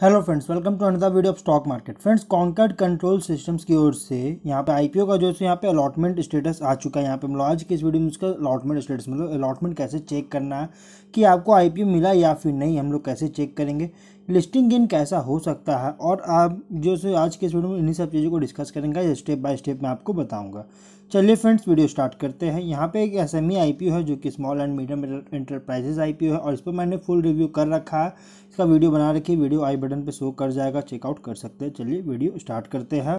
hello friends welcome to another video of stock market friends Concord Control Systems की ओर से यहाँ पे आईपीओ का जो है यहाँ पे अलॉटमेंट स्टेटस आ चुका है यहाँ पे हम आज की इस वीडियो में उसका अलॉटमेंट स्टेटस मतलब अलॉटमेंट कैसे चेक करना है कि आपको आईपीओ मिला या फिर नहीं हम लोग कैसे चेक करेंगे लिस्टिंग गेन कैसा हो सकता है और आप जो से आज के इस वीडियो में इन्हीं सब चीज़ों को डिस्कस करेंगे स्टेप बाय स्टेप मैं आपको बताऊँगा चलिए फ्रेंड्स वीडियो स्टार्ट करते हैं यहाँ पे एक S M E I P है जो कि small and medium enterprises I P है और इस पर मैंने फुल रिव्यू कर रखा है इसका वीडियो बना रखी वीडियो आई बटन पे शो कर जाएगा चेकआउट कर सकते हैं चलिए वीडियो स्टार्ट करते हैं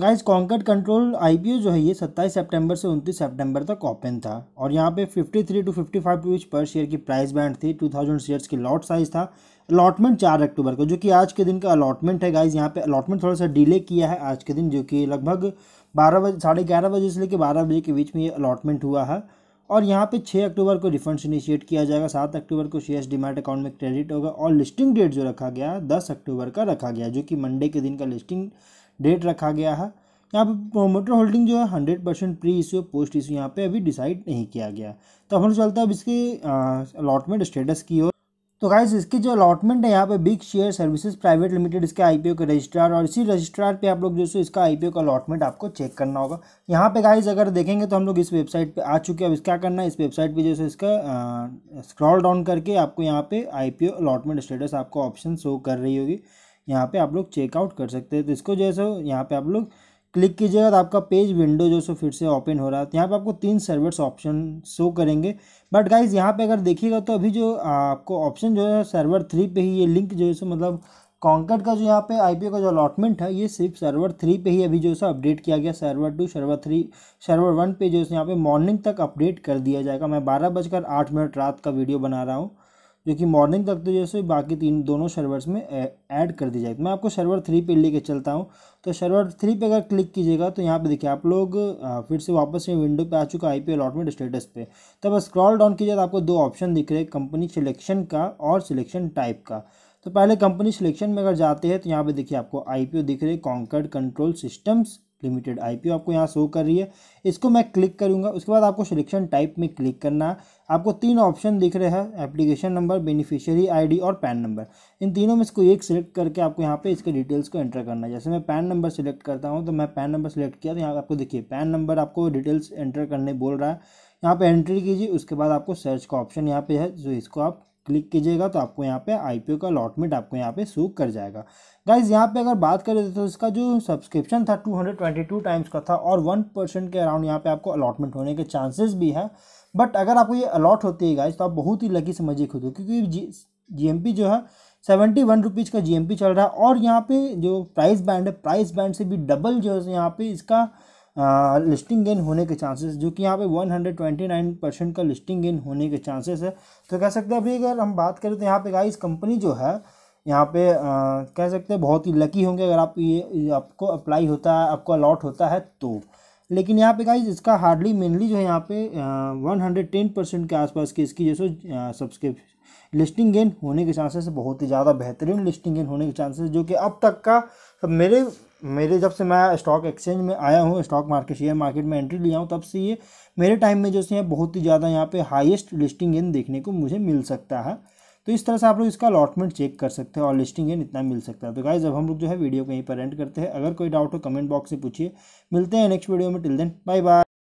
गाइज़ कॉन्कट कंट्रोल आई जो है ये 27 सितंबर से 29 सितंबर तक ओपन था और यहाँ पे 53 टू 55 फाइव रुपीज पर शेयर की प्राइस बैंड थी 2000 शेयर्स की लॉट साइज था अलॉटमेंट चार अक्टूबर को जो कि आज के दिन का अलॉटमेंट है गाइज़ यहाँ पे अलॉटमेंट थोड़ा सा डिले किया है आज के दिन जो कि लगभग बारह बजे साढ़े ग्यारह बजे से लेकर बारह बजे के बीच में ये अलॉटमेंट हुआ है और यहाँ पे छः अक्टूबर को रिफंड्स इनिशिएट किया जाएगा सात अक्टूबर को शेयर्स डिमार्ट अकाउंट में क्रेडिट होगा और लिस्टिंग डेट जो रखा गया है दस अक्टूबर का रखा गया जो कि मंडे के दिन का लिस्टिंग डेट रखा गया है यहाँ पे प्रोमोटर होल्डिंग जो है hundred percent pre issue post issue यहाँ पे अभी डिसाइड नहीं किया गया तो हम चलते अब इसके अलॉटमेंट स्टेटस की ओर तो गाइज इसकी जो अलॉटमेंट है यहाँ पे Bigshare Services Private Limited इसके आईपीओ के रजिस्ट्रार और इसी रजिस्ट्रार पे आप लोग जो है इसका आईपीओ का अलॉटमेंट आपको चेक करना होगा यहाँ पे गाइज अगर देखेंगे तो हम लोग इस वेबसाइट पे आ चुके हैं अब क्या करना है इस वेबसाइट पे जो है इसका स्क्रॉल डाउन करके आपको यहाँ पे आई अलॉटमेंट स्टेटस आपको ऑप्शन शो कर रही होगी यहाँ पे आप लोग चेकआउट कर सकते हैं तो इसको जो है सो यहाँ पे आप लोग क्लिक कीजिएगा तो आपका पेज विंडो जो सो फिर से ओपन हो रहा है तो यहाँ पे आपको तीन सर्वेट्स ऑप्शन शो करेंगे बट गाइज यहाँ पे अगर देखिएगा तो अभी जो आपको ऑप्शन जो है सर्वर थ्री पे ही ये लिंक जो है सो मतलब कॉन्कट का जो यहाँ पे आई का जो अलॉटमेंट है ये सिर्फ सर्वर थ्री पे ही अभी जो है अपडेट किया गया server two server three server one पे जो है यहाँ पे मॉर्निंग तक अपडेट कर दिया जाएगा मैं बारह बजकर आठ मिनट रात का वीडियो बना रहा हूँ जो कि मॉर्निंग तक तो जैसे बाकी तीन दोनों सर्वर्स में ऐड कर दी जाएगी मैं आपको सर्वर थ्री पे लेके चलता हूँ तो सर्वर थ्री पे अगर क्लिक कीजिएगा तो यहाँ पे देखिए आप लोग फिर से वापस ये विंडो पे आ चुका आई पी अलॉटमेंट स्टेटस पे तब स्क्रॉल डाउन कीजिए तो आपको दो ऑप्शन दिख रहे हैं कंपनी सिलेक्शन का और सिलेक्शन टाइप का तो पहले कंपनी सिलेक्शन में अगर जाते हैं तो यहाँ पे देखिए आपको आई दिख रहे Concord Control Systems Limited IPO आपको यहाँ शो कर रही है इसको मैं क्लिक करूँगा उसके बाद आपको सिलेक्शन टाइप में क्लिक करना है आपको तीन ऑप्शन दिख रहे हैं एप्लीकेशन नंबर बेनिफिशियरी आईडी और पैन नंबर इन तीनों में इसको एक सिलेक्ट करके आपको यहाँ पे इसके डिटेल्स को एंटर करना है जैसे मैं पैन नंबर सिलेक्ट करता हूँ तो मैं पैन नंबर सिलेक्ट किया तो यहाँ आपको देखिए पैन नंबर आपको डिटेल्स एंटर करने बोल रहा है यहाँ पर एंट्री कीजिए उसके बाद आपको सर्च का ऑप्शन यहाँ पर है जो इसको आप क्लिक कीजिएगा तो आपको यहाँ पे आईपीओ का अलॉटमेंट आपको यहाँ पे शो कर जाएगा गाइज यहाँ पे अगर बात करें तो इसका जो सब्सक्रिप्शन था 222 टाइम्स का था और 1 परसेंट के अराउंड यहाँ पे आपको अलॉटमेंट होने के चांसेस भी है बट अगर आपको ये अलॉट होती है गाइज तो आप बहुत ही लकी समझिए खुद हो क्योंकि जी जी जो है सेवेंटी वन रुपीज़ का जी चल रहा है और यहाँ पे जो प्राइस बैंड है प्राइस बैंड से भी डबल जो है यहाँ पे इसका लिस्टिंग गेन होने के चांसेस जो कि यहाँ पे 129 परसेंट का लिस्टिंग गेन होने के चांसेस है तो कह सकते हैं अभी अगर हम बात करें तो यहाँ पे गाइस कंपनी जो है यहाँ पे आ, कह सकते हैं बहुत ही लकी होंगे अगर आप ये आपको अप्लाई होता है आपको अलॉट होता है तो लेकिन यहाँ पे गाइज इसका हार्डली मेनली जो है यहाँ पे वन हंड्रेड टेन परसेंट के आसपास की इसकी जो सो सब्सक्रिप्शन लिस्टिंग गेन होने के चांसेस बहुत ही ज़्यादा बेहतरीन लिस्टिंग गेन होने के चांसेस जो कि अब तक का मेरे मेरे जब से मैं स्टॉक एक्सचेंज में आया हूँ स्टॉक मार्केट शेयर मार्केट में एंट्री लिया हूँ तब से ये मेरे टाइम में जो है बहुत ही ज़्यादा यहाँ पे हाईएस्ट लिस्टिंग गेन देखने को मुझे मिल सकता है तो इस तरह से आप लोग इसका अलॉटमेंट चेक कर सकते हैं और लिस्टिंग गेन इतना मिल सकता है तो गाइज अब हम लोग जो है वीडियो को यहीं पर एंड करते हैं अगर कोई डाउट हो कमेंट बॉक्स से पूछिए मिलते हैं नेक्स्ट वीडियो में टिल देन बाय बाय